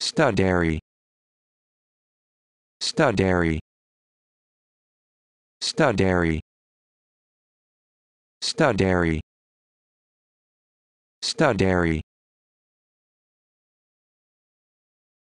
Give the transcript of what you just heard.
Studary. Studary. Studary. Studary. Studary.